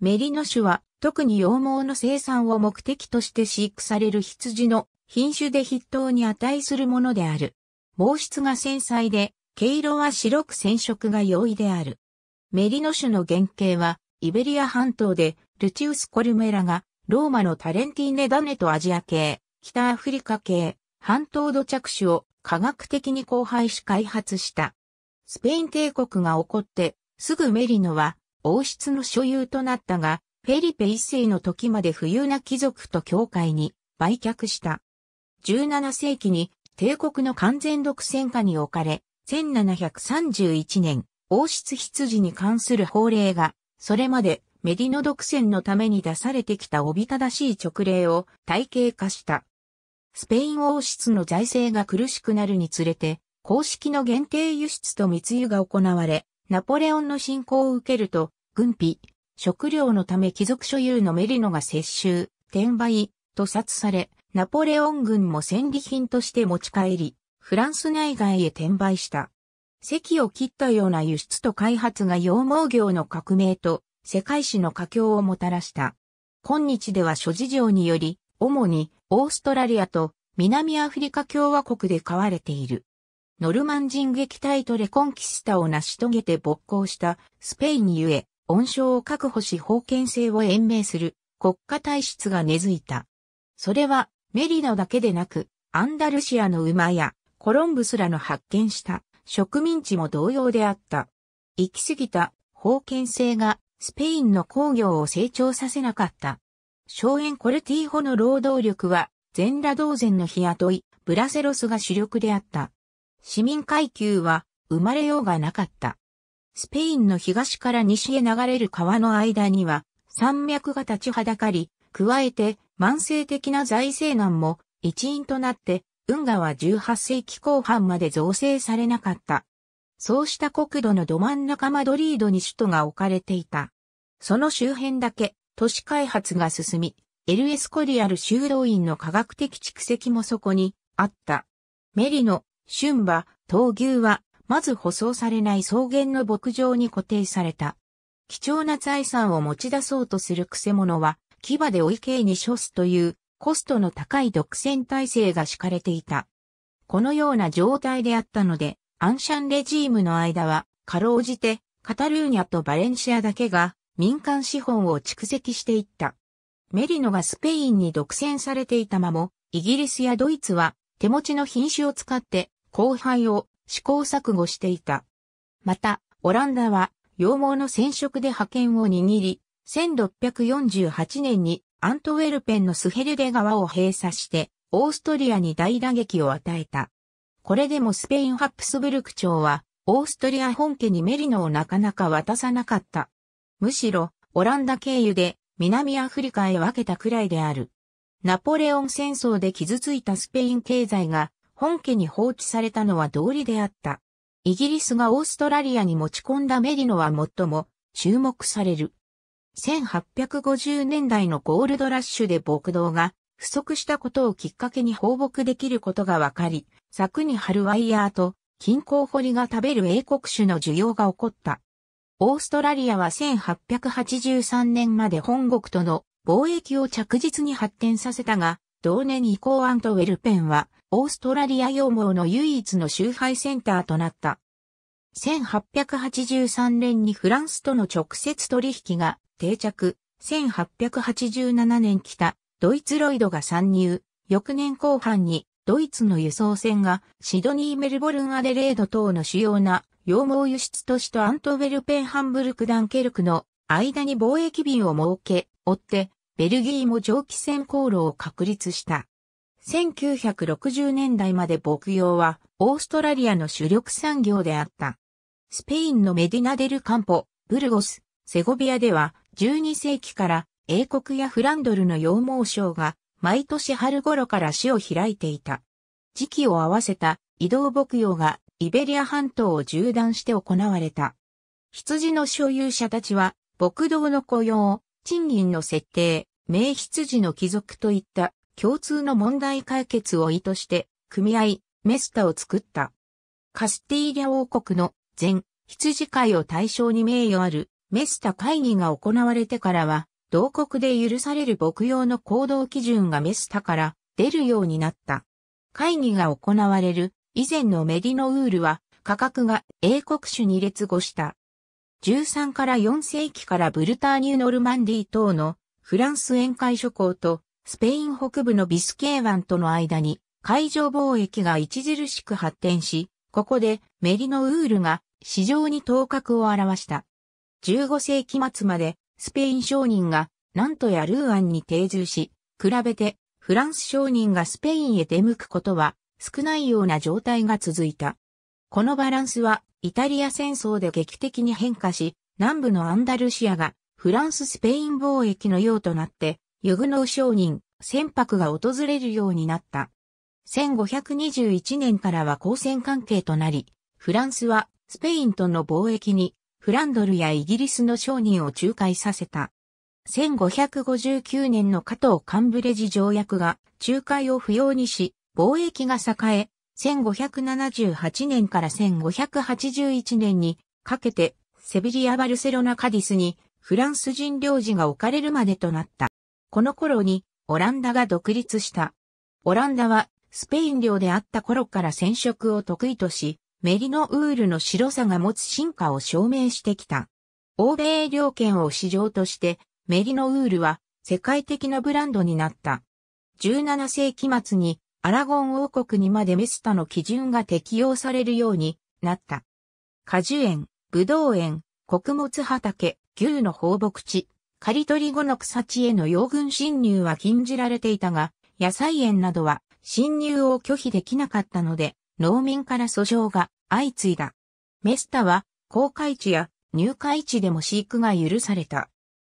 メリノ種は特に羊毛の生産を目的として飼育される羊の品種で筆頭に値するものである。毛質が繊細で、毛色は白く染色が容易である。メリノ種の原型は、イベリア半島で、ルチウス・コルメラが、ローマのタレンティーネ・ダネとアジア系、北アフリカ系、半島土着種を科学的に交配し開発した。スペイン帝国が起こって、すぐメリノは王室の所有となったが、フェリペ一世の時まで富裕な貴族と教会に売却した。17世紀に帝国の完全独占下に置かれ、1731年、王室羊に関する法令が、それまでメディノ独占のために出されてきたおびただしい直令を体系化した。スペイン王室の財政が苦しくなるにつれて、公式の限定輸出と密輸が行われ、ナポレオンの侵攻を受けると、軍費、食料のため貴族所有のメリノが接収、転売、屠殺され、ナポレオン軍も戦利品として持ち帰り、フランス内外へ転売した。席を切ったような輸出と開発が羊毛業の革命と世界史の佳境をもたらした。今日では諸事情により、主にオーストラリアと南アフリカ共和国で飼われている。ノルマン人撃退とレコンキスタを成し遂げて勃興したスペインゆえ、恩賞を確保し封建制を延命する国家体質が根付いた。それはメリノだけでなく、アンダルシアの馬やコロンブスらの発見した植民地も同様であった。行き過ぎた封建制がスペインの工業を成長させなかった。荘園コルティーホの労働力は全裸同然の日雇い、ブラセロスが主力であった。市民階級は生まれようがなかった。スペインの東から西へ流れる川の間には山脈が立ちはだかり、加えて慢性的な財政難も一因となって運河は18世紀後半まで造成されなかった。そうした国土のど真ん中マドリードに首都が置かれていた。その周辺だけ都市開発が進み、エルエスコリアル修道院の科学的蓄積もそこにあった。メリノ、春馬、闘牛は、まず舗装されない草原の牧場に固定された。貴重な財産を持ち出そうとする癖者は、牙で追い刑に処すという、コストの高い独占体制が敷かれていた。このような状態であったので、アンシャンレジームの間は、かろうじて、カタルーニャとバレンシアだけが、民間資本を蓄積していった。メリノがスペインに独占されていたまも、イギリスやドイツは、手持ちの品種を使って、後輩を試行錯誤していた。また、オランダは羊毛の染色で覇権を握り、1648年にアントウェルペンのスヘルデ川を閉鎖して、オーストリアに大打撃を与えた。これでもスペインハプスブルク朝は、オーストリア本家にメリノをなかなか渡さなかった。むしろ、オランダ経由で南アフリカへ分けたくらいである。ナポレオン戦争で傷ついたスペイン経済が本家に放置されたのは道理であった。イギリスがオーストラリアに持ち込んだメリノは最も注目される。1850年代のゴールドラッシュで牧道が不足したことをきっかけに放牧できることが分かり、柵に貼るワイヤーと金鉱掘りが食べる英国種の需要が起こった。オーストラリアは1883年まで本国との貿易を着実に発展させたが、同年以降アントウェルペンはオーストラリア羊毛の唯一の集配センターとなった。1883年にフランスとの直接取引が定着。1887年北、ドイツロイドが参入。翌年後半にドイツの輸送船がシドニー・メルボルン・アデレード等の主要な羊毛輸出都市とアントウェルペン・ハンブルク・ダンケルクの間に貿易便を設け、追ってベルギーも蒸気船航路を確立した。1960年代まで牧羊はオーストラリアの主力産業であった。スペインのメディナデルカンポ、ブルゴス、セゴビアでは12世紀から英国やフランドルの羊毛商が毎年春頃から市を開いていた。時期を合わせた移動牧羊がイベリア半島を縦断して行われた。羊の所有者たちは牧道の雇用、賃金の設定、名羊の帰属といった共通の問題解決を意図して、組合、メスタを作った。カスティーリャ王国の全羊会を対象に名誉あるメスタ会議が行われてからは、同国で許される牧羊の行動基準がメスタから出るようになった。会議が行われる以前のメディノウールは価格が英国種に列後した。13から4世紀からブルターニュ・ノルマンディー等のフランス宴会諸港とスペイン北部のビスケー湾との間に海上貿易が著しく発展し、ここでメリノウールが市場に頭角を表した。15世紀末までスペイン商人がナントやルーアンに定住し、比べてフランス商人がスペインへ出向くことは少ないような状態が続いた。このバランスはイタリア戦争で劇的に変化し、南部のアンダルシアがフランススペイン貿易の用となってユグノー商人、船舶が訪れるようになった。1521年からは交戦関係となり、フランスはスペインとの貿易にフランドルやイギリスの商人を仲介させた。1559年の加藤カンブレジ条約が仲介を不要にし、貿易が栄え、1578年から1581年にかけてセビリア・バルセロナ・カディスにフランス人領事が置かれるまでとなった。この頃にオランダが独立した。オランダはスペイン領であった頃から染色を得意とし、メリノウールの白さが持つ進化を証明してきた。欧米領権を市場として、メリノウールは世界的なブランドになった。17世紀末にアラゴン王国にまでメスタの基準が適用されるようになった。果樹園、ブドウ園、穀物畑、牛の放牧地、刈り取り後の草地への養軍侵入は禁じられていたが、野菜園などは侵入を拒否できなかったので、農民から訴訟が相次いだ。メスタは、公開地や入会地でも飼育が許された。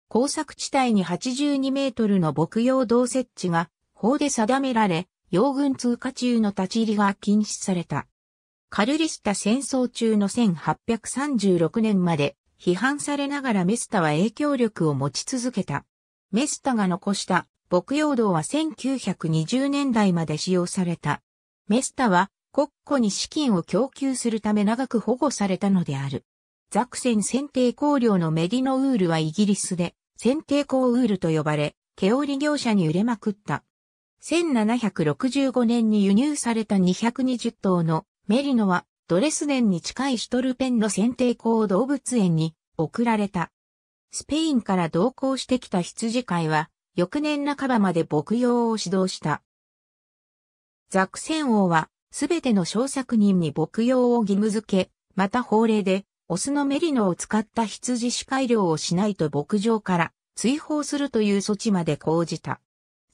工作地帯に82メートルの牧羊道設置が法で定められ、洋軍通過中の立ち入りが禁止された。カルリスタ戦争中の1836年まで批判されながらメスタは影響力を持ち続けた。メスタが残した牧羊道は1920年代まで使用された。メスタは国庫に資金を供給するため長く保護されたのである。ザクセン選定香料のメディノウールはイギリスで選定香ウールと呼ばれ、毛織業者に売れまくった。1765年に輸入された220頭のメリノはドレスデンに近いシュトルペンの選定校動物園に送られた。スペインから同行してきた羊飼いは、翌年半ばまで牧羊を指導した。ザクセン王は、すべての小作人に牧羊を義務付け、また法令で、オスのメリノを使った羊歯改良をしないと牧場から追放するという措置まで講じた。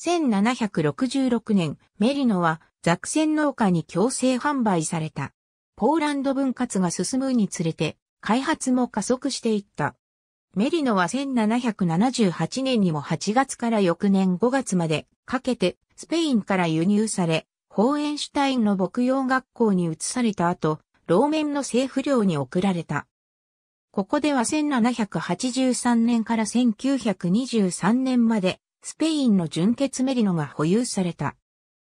1766年、メリノはザクセン農家に強制販売された。ポーランド分割が進むにつれて、開発も加速していった。メリノは1778年にも8月から翌年5月までかけてスペインから輸入され、ホーエンシュタインの牧羊学校に移された後、ローメンの政府領に送られた。ここでは1783年から1923年までスペインの純血メリノが保有された。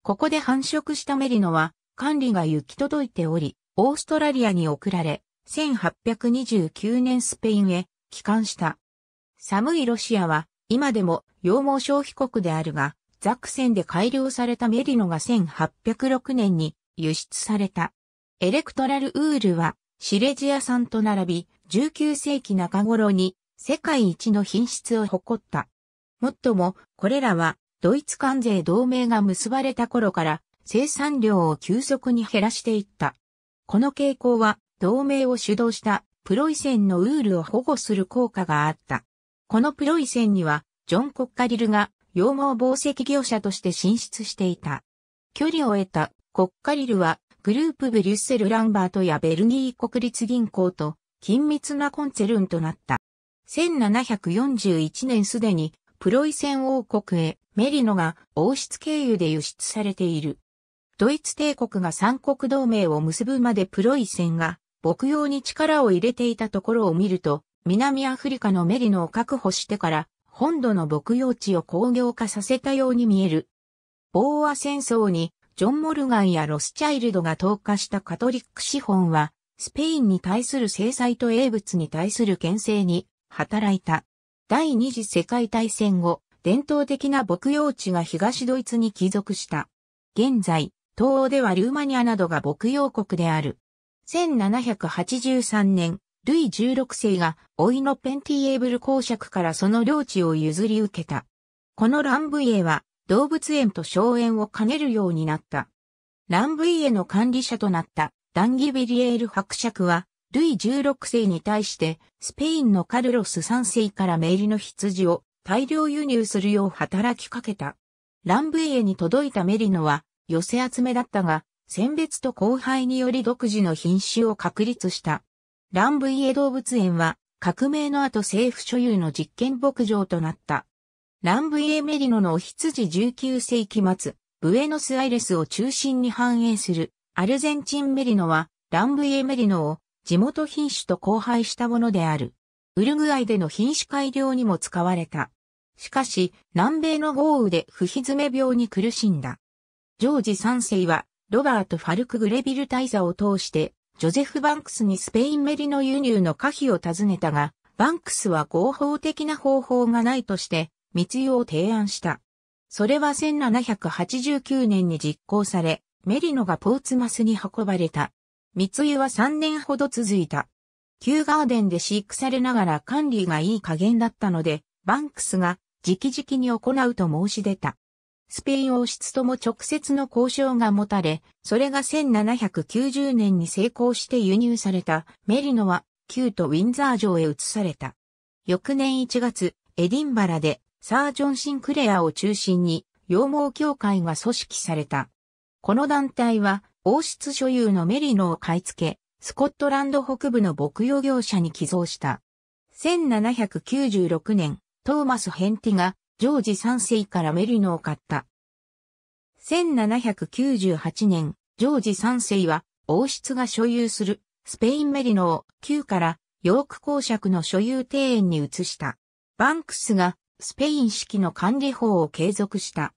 ここで繁殖したメリノは管理が行き届いており、オーストラリアに送られ、1829年スペインへ帰還した。寒いロシアは、今でも羊毛消費国であるが、ザクセンで改良されたメリノが1806年に輸出された。エレクトラルウールはシレジア産と並び19世紀中頃に世界一の品質を誇った。もっともこれらはドイツ関税同盟が結ばれた頃から生産量を急速に減らしていった。この傾向は、同盟を主導したプロイセンのウールを保護する効果があった。このプロイセンには、ジョン・コッカリルが羊毛紡績業者として進出していた。距離を得たコッカリルは、グループブリュッセル・ランバートやベルギー国立銀行と緊密なコンツェルンとなった。1741年すでにプロイセン王国へメリノが王室経由で輸出されている。ドイツ帝国が三国同盟を結ぶまでプロイセンが牧羊に力を入れていたところを見ると、南アフリカのメリノを確保してから本土の牧羊地を工業化させたように見える。ボーア戦争にジョン・モルガンやロスチャイルドが投下したカトリック資本は、スペインに対する制裁と英物に対する牽制に働いた。第二次世界大戦後、伝統的な牧羊地が東ドイツに帰属した。現在、東欧ではルーマニアなどが牧羊国である。1783年、ルイ16世が、老いのペンティエーブル公爵からその領地を譲り受けた。このランブイエは、動物園と荘園を兼ねるようになった。ランブイエの管理者となったダンギビリエール伯爵は、ルイ16世に対して、スペインのカルロス3世からメリの羊を大量輸入するよう働きかけた。ランブイエに届いたメリノは、寄せ集めだったが、選別と交配により独自の品種を確立した。ランブイエ動物園は、革命の後政府所有の実験牧場となった。ランブイエメリノの羊19世紀末、ブエノスアイレスを中心に繁栄するアルゼンチンメリノは、ランブイエメリノを地元品種と交配したものである。ウルグアイでの品種改良にも使われた。しかし、南米の豪雨で不ひ詰め病に苦しんだ。ジョージ三世は、ロバート・ファルク・グレビル大佐を通して、ジョゼフ・バンクスにスペインメリの輸入の可否を尋ねたが、バンクスは合法的な方法がないとして、密輸を提案した。それは1789年に実行され、メリノがポーツマスに運ばれた。密輸は3年ほど続いた。旧ガーデンで飼育されながら管理がいい加減だったので、バンクスが直々に行うと申し出た。スペイン王室とも直接の交渉が持たれ、それが1790年に成功して輸入されたメリノは旧都ウィンザー城へ移された。翌年1月、エディンバラでサージョン・シンクレアを中心に羊毛協会が組織された。この団体は王室所有のメリノを買い付け、スコットランド北部の牧羊業者に寄贈した。1796年、トーマス・ヘンティがジョージ3世からメリノを買った。1798年、ジョージ3世は王室が所有するスペインメリノを旧からヨーク公爵の所有庭園に移した。バンクスがスペイン式の管理法を継続した。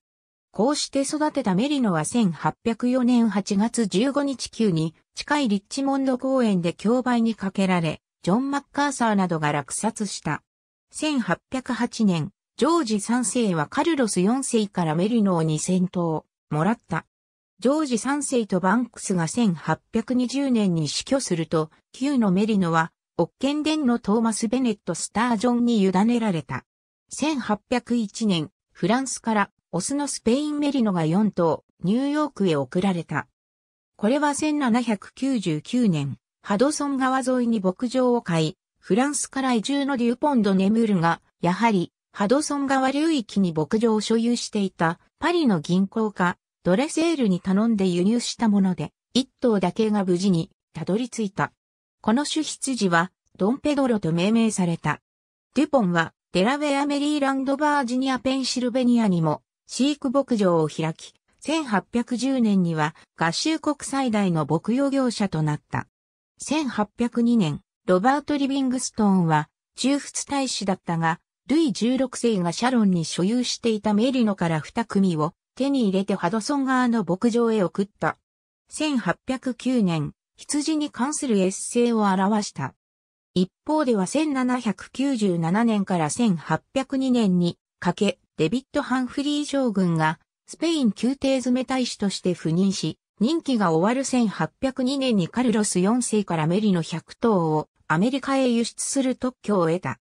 こうして育てたメリノは1804年8月15日級に近いリッチモンド公園で競売にかけられ、ジョン・マッカーサーなどが落札した。1808年、ジョージ3世はカルロス4世からメリノーに戦闘もらった。ジョージ3世とバンクスが1820年に死去すると、旧のメリノは、オッケンデンのトーマス・ベネット・スタージョンに委ねられた。1801年、フランスから、オスのスペインメリノが4頭、ニューヨークへ送られた。これは1799年、ハドソン川沿いに牧場を買い、フランスから移住のデューポンド・ネムールが、やはり、ハドソン川流域に牧場を所有していたパリの銀行家、ドレセールに頼んで輸入したもので、一頭だけが無事にたどり着いた。この種羊はドンペドロと命名された。デュポンはデラウェアメリーランドバージニアペンシルベニアにも飼育牧場を開き、1810年には合衆国最大の牧養業者となった。1802年、ロバート・リビングストーンは、中仏大使だったが、ルイ16世がシャロンに所有していたメリノから2組を手に入れてハドソン川の牧場へ送った。1809年、羊に関するエッセイを表した。一方では1797年から1802年にかけ、デビッド・ハンフリー将軍がスペイン宮廷詰め大使として赴任し、任期が終わる1802年にカルロス4世からメリの100頭をアメリカへ輸出する特許を得た。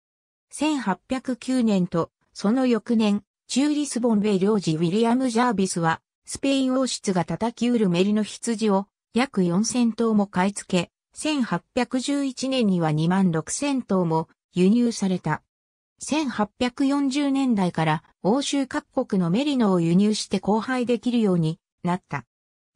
1809年と、その翌年、チューリスボンイ領事ウィリアム・ジャービスは、スペイン王室が叩きうるメリの羊を約4000頭も買い付け、1811年には2万6000頭も輸入された。1840年代から欧州各国のメリノを輸入して交配できるようになった。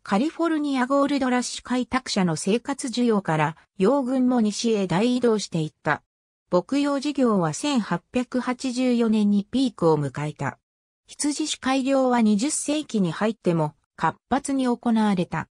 カリフォルニアゴールドラッシュ開拓者の生活需要から、洋軍も西へ大移動していった。牧羊事業は1884年にピークを迎えた。羊種改良は20世紀に入っても活発に行われた。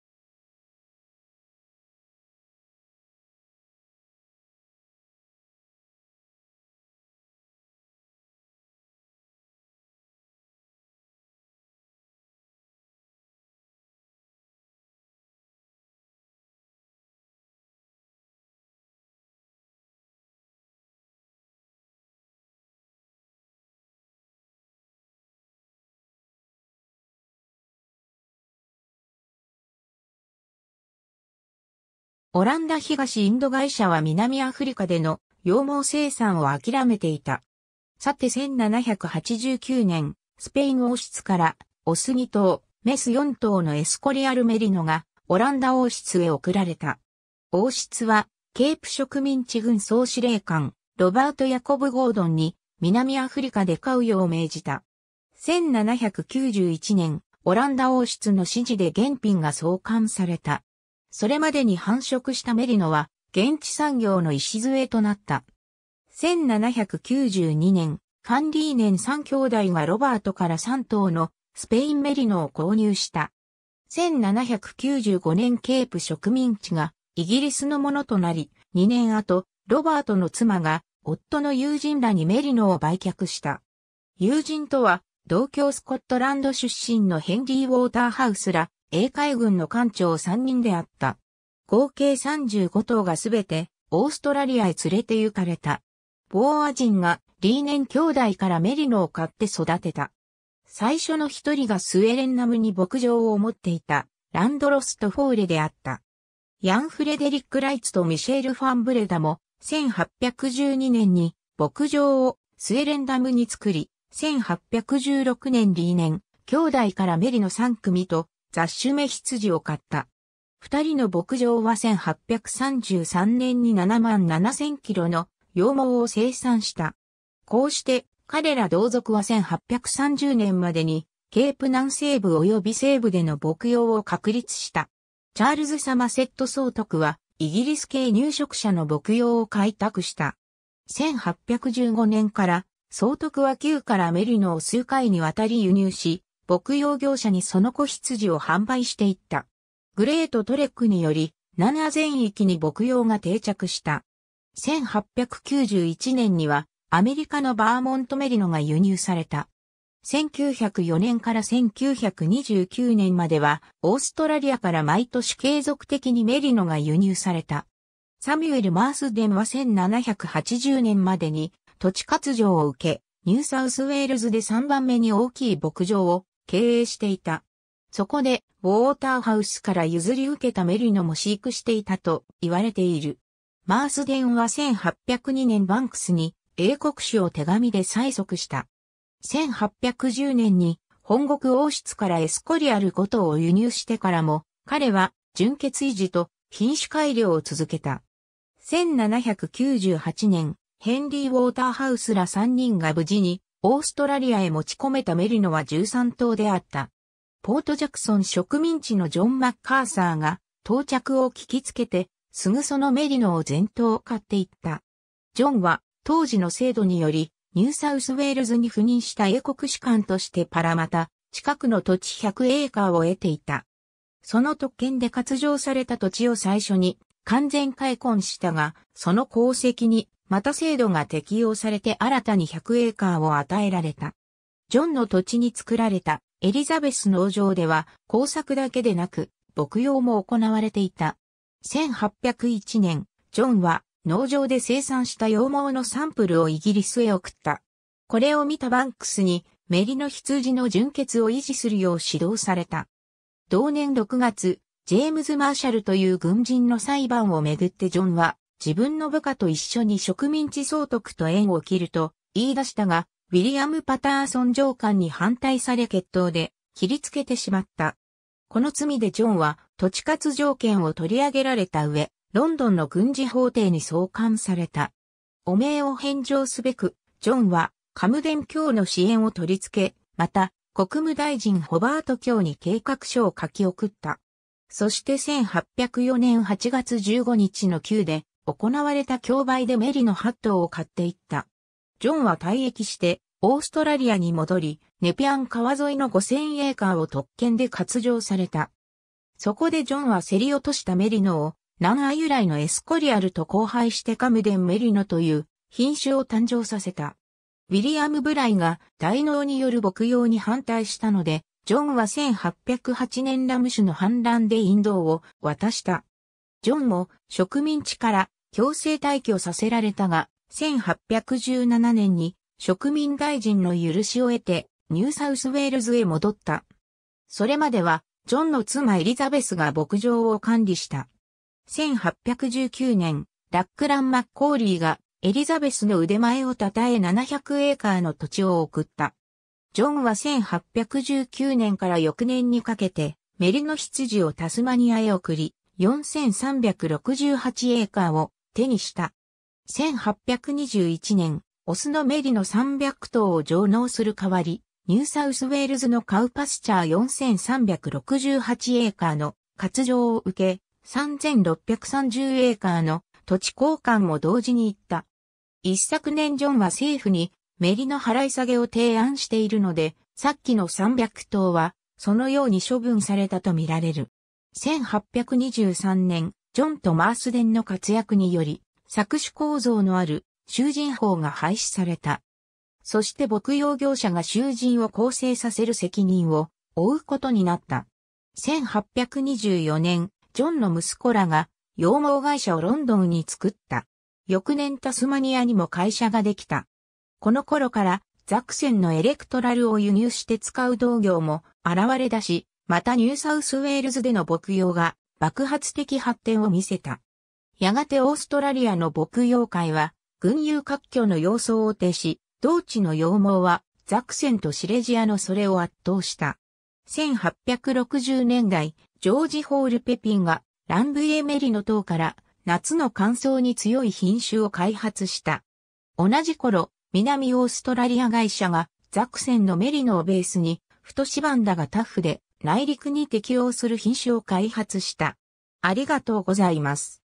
オランダ東インド会社は南アフリカでの羊毛生産を諦めていた。さて1789年、スペイン王室からオスギ島、メス4島のエスコリアルメリノがオランダ王室へ送られた。王室はケープ植民地軍総司令官ロバート・ヤコブ・ゴードンに南アフリカで飼うよう命じた。1791年、オランダ王室の指示で原品が送還された。それまでに繁殖したメリノは、現地産業の礎となった。1792年、ファンリーネン3兄弟がロバートから3頭のスペインメリノを購入した。1795年ケープ植民地がイギリスのものとなり、2年後、ロバートの妻が夫の友人らにメリノを売却した。友人とは、同郷スコットランド出身のヘンリー・ウォーターハウスら、英海軍の艦長3人であった。合計35頭がすべてオーストラリアへ連れて行かれた。ボーア人がリーネン兄弟からメリノを買って育てた。最初の一人がスウェレンナムに牧場を持っていたランドロスト・フォーレであった。ヤン・フレデリック・ライツとミシェール・ファンブレダも1812年に牧場をスウェレンダムに作り、1816年リーネン兄弟からメリノ3組と雑種目羊を買った。二人の牧場は1833年に7万7千キロの羊毛を生産した。こうして彼ら同族は1830年までにケープ南西部及び西部での牧羊を確立した。チャールズ・サマセット総督はイギリス系入植者の牧羊を開拓した。1815年から総督は旧からメリノを数回にわたり輸入し、牧羊業者にその子羊を販売していった。グレート・トレックにより、ナナ全域に牧羊が定着した。1891年には、アメリカのバーモントメリノが輸入された。1904年から1929年までは、オーストラリアから毎年継続的にメリノが輸入された。サミュエル・マースデンは1780年までに土地割譲を受け、ニューサウスウェールズで3番目に大きい牧場を経営していた。そこで、ウォーターハウスから譲り受けたメリノも飼育していたと言われている。マースデンは1802年バンクスに英国史を手紙で催促した。1810年に本国王室からエスコリアルことを輸入してからも、彼は純血維持と品種改良を続けた。1798年、ヘンリー・ウォーターハウスら3人が無事にオーストラリアへ持ち込めたメリノは13頭であった。ポートジャクソン植民地のジョン・マッカーサーが到着を聞きつけて、すぐそのメリノを全頭買っていった。ジョンは当時の制度により、ニューサウスウェールズに赴任した英国士官としてパラマタ、近くの土地100エーカーを得ていた。その特権で割譲された土地を最初に完全開墾したが、その功績にまた制度が適用されて新たに100エーカーを与えられた。ジョンの土地に作られたエリザベス農場では工作だけでなく牧羊も行われていた。1801年、ジョンは農場で生産した羊毛のサンプルをイギリスへ送った。これを見たバンクスにメリの羊の純血を維持するよう指導された。同年6月、ジェームズ・マーシャルという軍人の裁判をめぐってジョンは自分の部下と一緒に植民地総督と縁を切ると言い出したが、ウィリアム・パターソン上官に反対され決闘で切りつけてしまった。この罪でジョンは土地活条件を取り上げられた上、ロンドンの軍事法廷に送還された。汚名を返上すべく、ジョンはカムデン教の支援を取り付け、また国務大臣ホバート教に計画書を書き送った。そして1804年8月15日の宮で、行われた競売でメリのハットを買っていった。ジョンは退役して、オーストラリアに戻り、ネピアン川沿いの5000エーカーを特権で割譲された。そこでジョンは競り落としたメリノを、南ア由来のエスコリアルと交配してカムデンメリノという品種を誕生させた。ウィリアム・ブライが大脳による牧羊に反対したので、ジョンは1808年ラム酒の反乱でインドを渡した。ジョンも植民地から強制退去させられたが、1817年に植民大臣の許しを得てニューサウスウェールズへ戻った。それまではジョンの妻エリザベスが牧場を管理した。1819年、ラックラン・マッコーリーがエリザベスの腕前を称え700エーカーの土地を送った。ジョンは1819年から翌年にかけてメリノ羊をタスマニアへ送り、4368エーカーを手にした。1821年、オスのメリの300頭を上納する代わり、ニューサウスウェールズのカウパスチャー4368エーカーの割譲を受け、3630エーカーの土地交換も同時に行った。一昨年ジョンは政府にメリの払い下げを提案しているので、さっきの300頭はそのように処分されたとみられる。1823年、ジョンとマースデンの活躍により、作手構造のある囚人法が廃止された。そして牧羊業者が囚人を構成させる責任を負うことになった。1824年、ジョンの息子らが羊毛会社をロンドンに作った。翌年タスマニアにも会社ができた。この頃からザクセンのエレクトラルを輸入して使う同業も現れだし、またニューサウスウェールズでの牧羊が爆発的発展を見せた。やがてオーストラリアの牧羊界は、群雄割拠の様相を呈し、同地の羊毛はザクセンとシレジアのそれを圧倒した。1860年代、ジョージ・ホール・ペピンがランブイエメリの塔から夏の乾燥に強い品種を開発した。同じ頃、南オーストラリア会社がザクセンのメリノをベースに、太芝シバンダがタフで内陸に適応する品種を開発した。ありがとうございます。